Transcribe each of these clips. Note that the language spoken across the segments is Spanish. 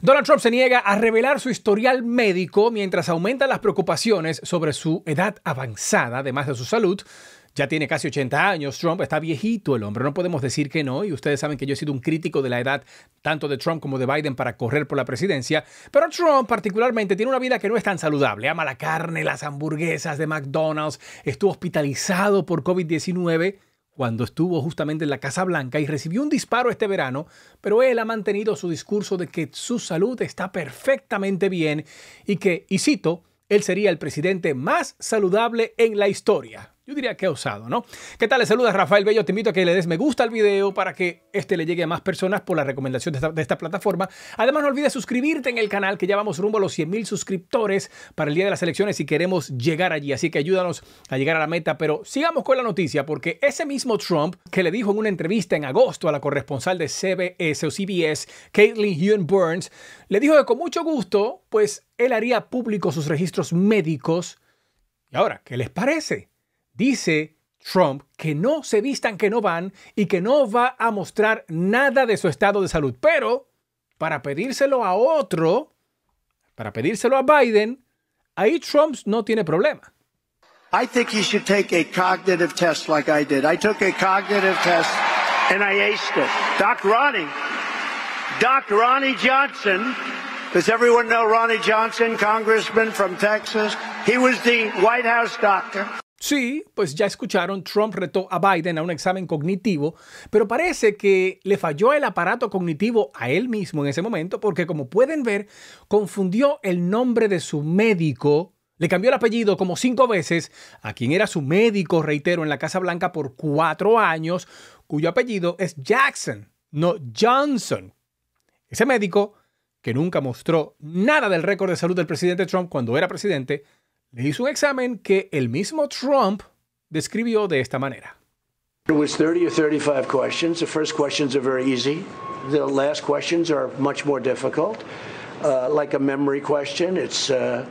Donald Trump se niega a revelar su historial médico mientras aumentan las preocupaciones sobre su edad avanzada, además de su salud. Ya tiene casi 80 años, Trump está viejito el hombre, no podemos decir que no, y ustedes saben que yo he sido un crítico de la edad tanto de Trump como de Biden para correr por la presidencia, pero Trump particularmente tiene una vida que no es tan saludable, ama la carne, las hamburguesas de McDonald's, estuvo hospitalizado por COVID-19 cuando estuvo justamente en la Casa Blanca y recibió un disparo este verano, pero él ha mantenido su discurso de que su salud está perfectamente bien y que, y cito, él sería el presidente más saludable en la historia. Yo diría que usado, ¿no? ¿Qué tal? Les saluda Rafael Bello. Te invito a que le des me gusta al video para que este le llegue a más personas por la recomendación de esta, plataforma. Además, no olvides suscribirte en el canal, que ya vamos rumbo a los 100 mil suscriptores para el día de las elecciones y queremos llegar allí. Así que ayúdanos a llegar a la meta. Pero sigamos con la noticia, porque ese mismo Trump que le dijo en una entrevista en agosto a la corresponsal de CBS o CBS, Caitlin Hewen Burns, le dijo que con mucho gusto, pues él haría público sus registros médicos. Y ahora, ¿qué les parece? dice Trump que no se vistan, que no van y que no va a mostrar nada de su estado de salud. Pero para pedírselo a otro, para pedírselo a Biden, ahí Trump no tiene problema. I think he should take a cognitive test like I did. I took a cognitive test and I aced it. Doc Ronnie, Doc Ronnie Johnson, does everyone know Ronnie Johnson, congressman from Texas? He was the White House doctor. Sí, pues ya escucharon, Trump retó a Biden a un examen cognitivo, pero parece que le falló el aparato cognitivo a él mismo en ese momento porque como pueden ver, confundió el nombre de su médico, le cambió el apellido como cinco veces a quien era su médico, reitero, en la Casa Blanca por cuatro años, cuyo apellido es Jackson, no Johnson. Ese médico, que nunca mostró nada del récord de salud del presidente Trump cuando era presidente, le hizo un examen que el mismo Trump describió de esta manera. It was 30 or 35 questions. The first questions are very easy. The last questions are much more difficult. Uh, like a memory question, it's uh,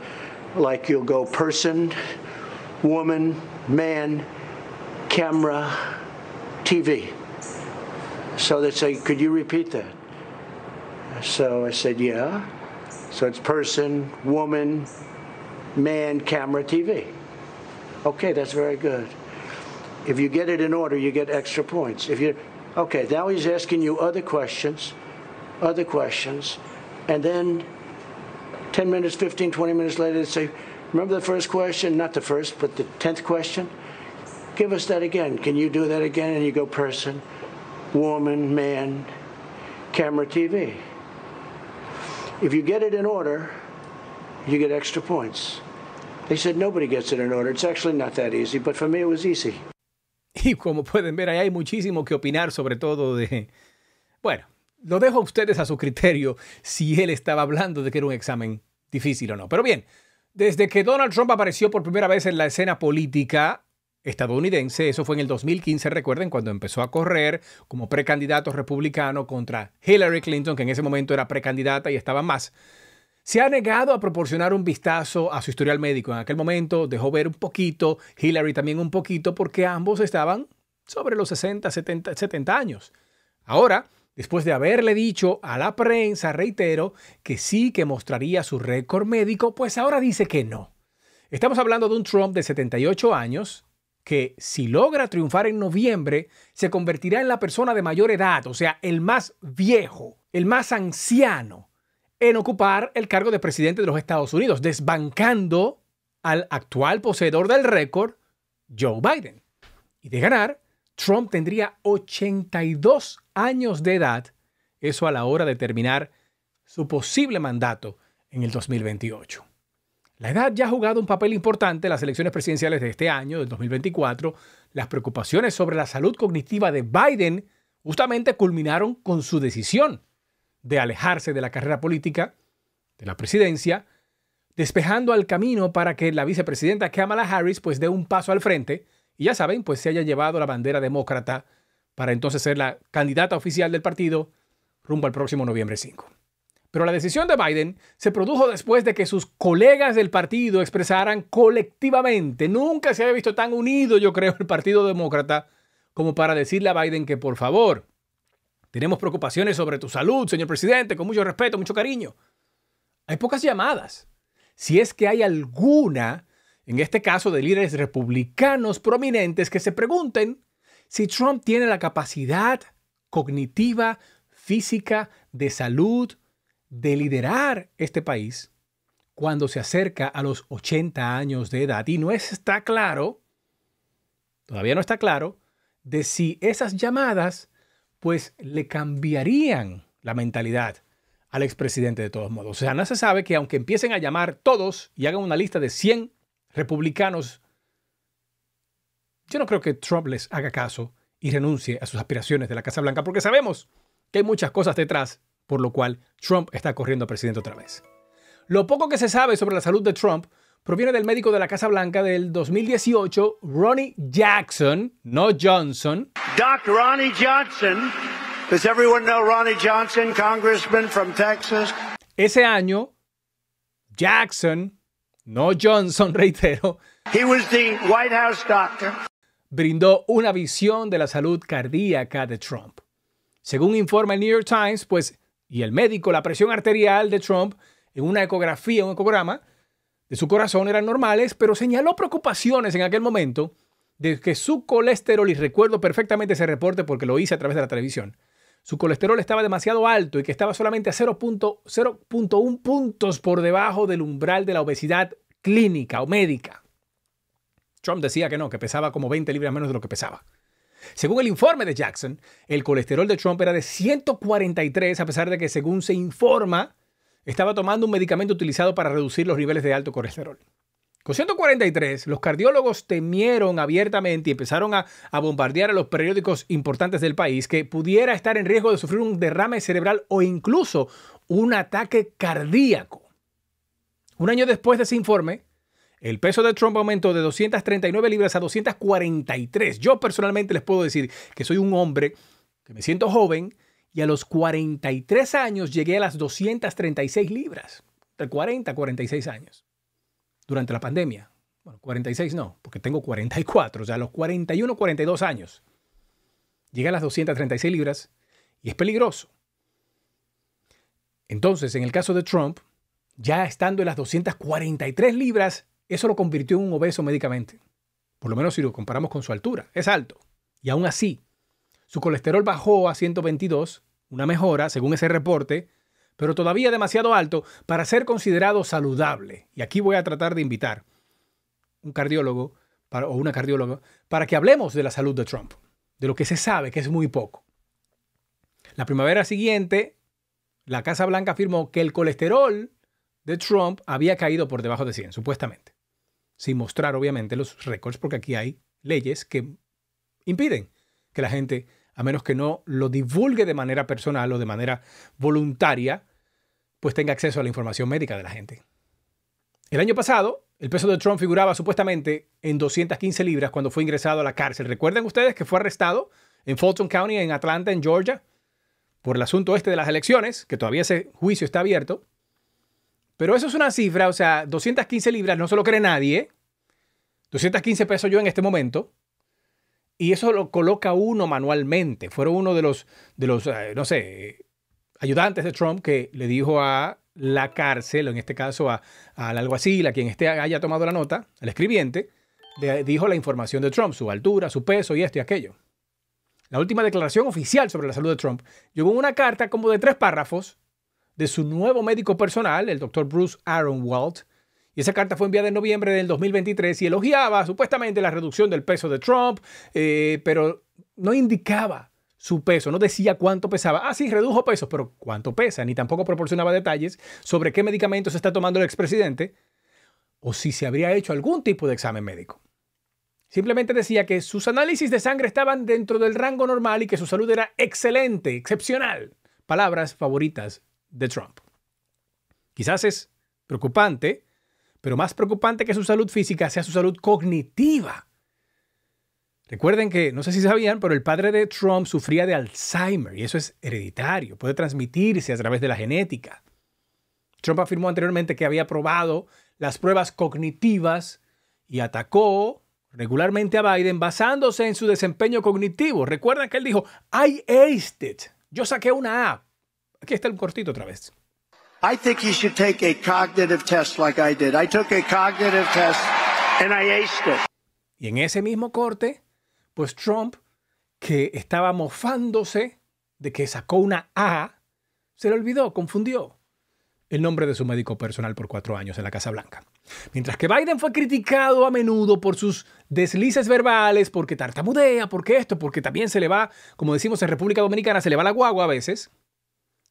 like you'll go person, woman, man, camera, TV. So they say, could you repeat that? So I said, yeah. So it's person, woman, man camera TV. Okay, that's very good. If you get it in order, you get extra points. If you okay, now he's asking you other questions, other questions, and then 10 minutes, 15, 20 minutes later, they say, remember the first question? Not the first, but the 10th question? Give us that again. Can you do that again? And you go person, woman, man, camera, TV. If you get it in order, Y como pueden ver, ahí hay muchísimo que opinar, sobre todo de. Bueno, lo dejo a ustedes a su criterio si él estaba hablando de que era un examen difícil o no. Pero bien, desde que Donald Trump apareció por primera vez en la escena política estadounidense, eso fue en el 2015, recuerden, cuando empezó a correr como precandidato republicano contra Hillary Clinton, que en ese momento era precandidata y estaba más se ha negado a proporcionar un vistazo a su historial médico. En aquel momento dejó ver un poquito, Hillary también un poquito, porque ambos estaban sobre los 60, 70, años. Ahora, después de haberle dicho a la prensa, reitero, que sí que mostraría su récord médico, pues ahora dice que no. Estamos hablando de un Trump de 78 años que si logra triunfar en noviembre, se convertirá en la persona de mayor edad, o sea, el más viejo, el más anciano en ocupar el cargo de presidente de los Estados Unidos, desbancando al actual poseedor del récord, Joe Biden. Y de ganar, Trump tendría 82 años de edad, eso a la hora de terminar su posible mandato en el 2028. La edad ya ha jugado un papel importante en las elecciones presidenciales de este año, del 2024. Las preocupaciones sobre la salud cognitiva de Biden justamente culminaron con su decisión de alejarse de la carrera política, de la presidencia, despejando al camino para que la vicepresidenta Kamala Harris pues dé un paso al frente y ya saben, pues se haya llevado la bandera demócrata para entonces ser la candidata oficial del partido rumbo al próximo noviembre 5. Pero la decisión de Biden se produjo después de que sus colegas del partido expresaran colectivamente, nunca se había visto tan unido yo creo el Partido Demócrata como para decirle a Biden que por favor tenemos preocupaciones sobre tu salud, señor presidente, con mucho respeto, mucho cariño. Hay pocas llamadas. Si es que hay alguna, en este caso de líderes republicanos prominentes, que se pregunten si Trump tiene la capacidad cognitiva, física, de salud, de liderar este país cuando se acerca a los 80 años de edad. Y no está claro, todavía no está claro, de si esas llamadas pues le cambiarían la mentalidad al expresidente de todos modos. O sea, no se sabe que aunque empiecen a llamar todos y hagan una lista de 100 republicanos, yo no creo que Trump les haga caso y renuncie a sus aspiraciones de la Casa Blanca, porque sabemos que hay muchas cosas detrás, por lo cual Trump está corriendo a presidente otra vez. Lo poco que se sabe sobre la salud de Trump proviene del médico de la Casa Blanca del 2018, Ronnie Jackson, no Johnson. Doc Ronnie Johnson. Does everyone know Ronnie Johnson, congressman from Texas? Ese año, Jackson, no Johnson, reitero. He was the White House doctor. Brindó una visión de la salud cardíaca de Trump. Según informa el New York Times, pues, y el médico, la presión arterial de Trump en una ecografía, un ecograma, de su corazón eran normales, pero señaló preocupaciones en aquel momento de que su colesterol, y recuerdo perfectamente ese reporte porque lo hice a través de la televisión, su colesterol estaba demasiado alto y que estaba solamente a 0.1 puntos por debajo del umbral de la obesidad clínica o médica. Trump decía que no, que pesaba como 20 libras menos de lo que pesaba. Según el informe de Jackson, el colesterol de Trump era de 143, a pesar de que según se informa, estaba tomando un medicamento utilizado para reducir los niveles de alto colesterol. Con 143, los cardiólogos temieron abiertamente y empezaron a, bombardear a los periódicos importantes del país que pudiera estar en riesgo de sufrir un derrame cerebral o incluso un ataque cardíaco. Un año después de ese informe, el peso de Trump aumentó de 239 libras a 243. Yo personalmente les puedo decir que soy un hombre que me siento joven, y a los 43 años llegué a las 236 libras, de 40 a 46 años, durante la pandemia. Bueno, 46 no, porque tengo 44, o sea, a los 41, 42 años. Llegué a las 236 libras y es peligroso. Entonces, en el caso de Trump, ya estando en las 243 libras, eso lo convirtió en un obeso médicamente. Por lo menos si lo comparamos con su altura, es alto. Y aún así, su colesterol bajó a 122, una mejora según ese reporte, pero todavía demasiado alto para ser considerado saludable. Y aquí voy a tratar de invitar un cardiólogo o una cardióloga para que hablemos de la salud de Trump, de lo que se sabe, que es muy poco. La primavera siguiente, la Casa Blanca afirmó que el colesterol de Trump había caído por debajo de 100, supuestamente. Sin mostrar, obviamente, los récords, porque aquí hay leyes que impiden que la gente a menos que no lo divulgue de manera personal o de manera voluntaria, pues tenga acceso a la información médica de la gente. El año pasado, el peso de Trump figuraba supuestamente en 215 libras cuando fue ingresado a la cárcel. Recuerden ustedes que fue arrestado en Fulton County, en Atlanta, en Georgia, por el asunto este de las elecciones, que todavía ese juicio está abierto? Pero eso es una cifra, o sea, 215 libras no se lo cree nadie. 215 pesos yo en este momento y eso lo coloca uno manualmente. Fueron uno de los, de los, eh, no sé, ayudantes de Trump que le dijo a la cárcel, o en este caso al alguacil, a quien este haya tomado la nota, al escribiente, le dijo la información de Trump, su altura, su peso y esto y aquello. La última declaración oficial sobre la salud de Trump llegó en una carta como de tres párrafos de su nuevo médico personal, el doctor Bruce Aaron Walt, y esa carta fue enviada en noviembre del 2023 y elogiaba supuestamente la reducción del peso de Trump, eh, pero no indicaba su peso, no decía cuánto pesaba. Ah, sí, redujo peso, pero cuánto pesa, ni tampoco proporcionaba detalles sobre qué medicamentos está tomando el expresidente o si se habría hecho algún tipo de examen médico. Simplemente decía que sus análisis de sangre estaban dentro del rango normal y que su salud era excelente, excepcional. Palabras favoritas de Trump. Quizás es preocupante pero más preocupante que su salud física sea su salud cognitiva. Recuerden que, no sé si sabían, pero el padre de Trump sufría de Alzheimer y eso es hereditario, puede transmitirse a través de la genética. Trump afirmó anteriormente que había probado las pruebas cognitivas y atacó regularmente a Biden basándose en su desempeño cognitivo. Recuerdan que él dijo, I aced it, yo saqué una A. Aquí está el cortito otra vez. Y en ese mismo corte, pues Trump, que estaba mofándose de que sacó una A, se le olvidó, confundió el nombre de su médico personal por cuatro años en la Casa Blanca. Mientras que Biden fue criticado a menudo por sus deslices verbales, porque tartamudea, porque esto, porque también se le va, como decimos en República Dominicana, se le va la guagua a veces.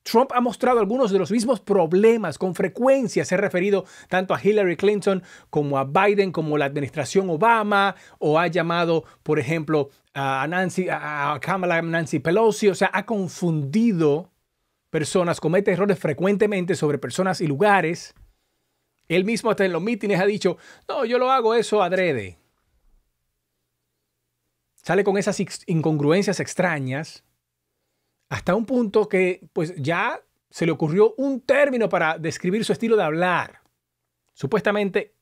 Trump ha mostrado algunos de los mismos problemas. Con frecuencia se ha referido tanto a Hillary Clinton como a Biden, como la administración Obama, o ha llamado, por ejemplo, a Nancy, a Kamala Nancy Pelosi. O sea, ha confundido personas, comete errores frecuentemente sobre personas y lugares. Él mismo hasta en los mítines ha dicho, no, yo lo hago eso adrede. Sale con esas incongruencias extrañas hasta un punto que pues ya se le ocurrió un término para describir su estilo de hablar, supuestamente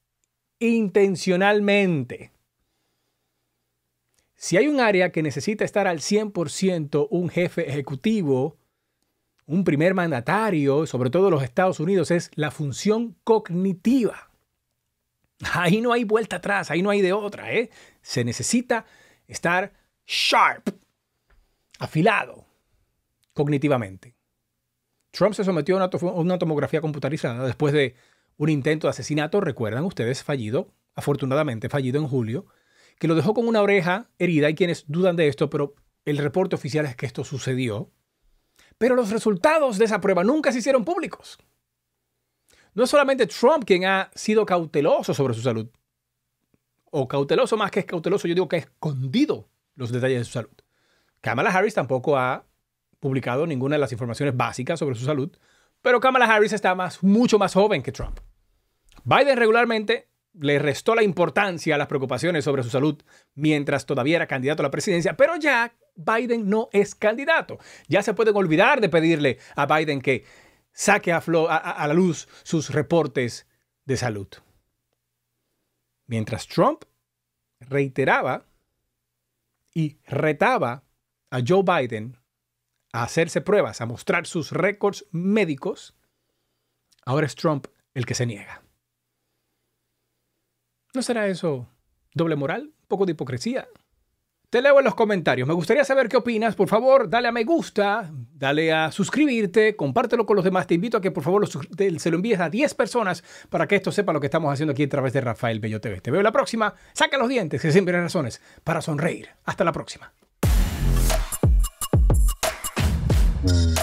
intencionalmente. Si hay un área que necesita estar al 100% un jefe ejecutivo, un primer mandatario, sobre todo en los Estados Unidos, es la función cognitiva. Ahí no hay vuelta atrás, ahí no hay de otra. ¿eh? Se necesita estar sharp, afilado, cognitivamente. Trump se sometió a una, tomografía computarizada después de un intento de asesinato, recuerdan ustedes, fallido, afortunadamente fallido en julio, que lo dejó con una oreja herida. Hay quienes dudan de esto, pero el reporte oficial es que esto sucedió. Pero los resultados de esa prueba nunca se hicieron públicos. No es solamente Trump quien ha sido cauteloso sobre su salud, o cauteloso más que cauteloso, yo digo que ha escondido los detalles de su salud. Kamala Harris tampoco ha publicado ninguna de las informaciones básicas sobre su salud, pero Kamala Harris está más, mucho más joven que Trump. Biden regularmente le restó la importancia a las preocupaciones sobre su salud mientras todavía era candidato a la presidencia, pero ya Biden no es candidato. Ya se pueden olvidar de pedirle a Biden que saque a, a la luz sus reportes de salud. Mientras Trump reiteraba y retaba a Joe Biden a hacerse pruebas, a mostrar sus récords médicos, ahora es Trump el que se niega. ¿No será eso doble moral? ¿Un poco de hipocresía? Te leo en los comentarios. Me gustaría saber qué opinas. Por favor, dale a me gusta, dale a suscribirte, compártelo con los demás. Te invito a que por favor se lo envíes a 10 personas para que esto sepa lo que estamos haciendo aquí a través de Rafael Bello TV. Te veo la próxima. Saca los dientes, que siempre hay razones para sonreír. Hasta la próxima. Mm-hmm.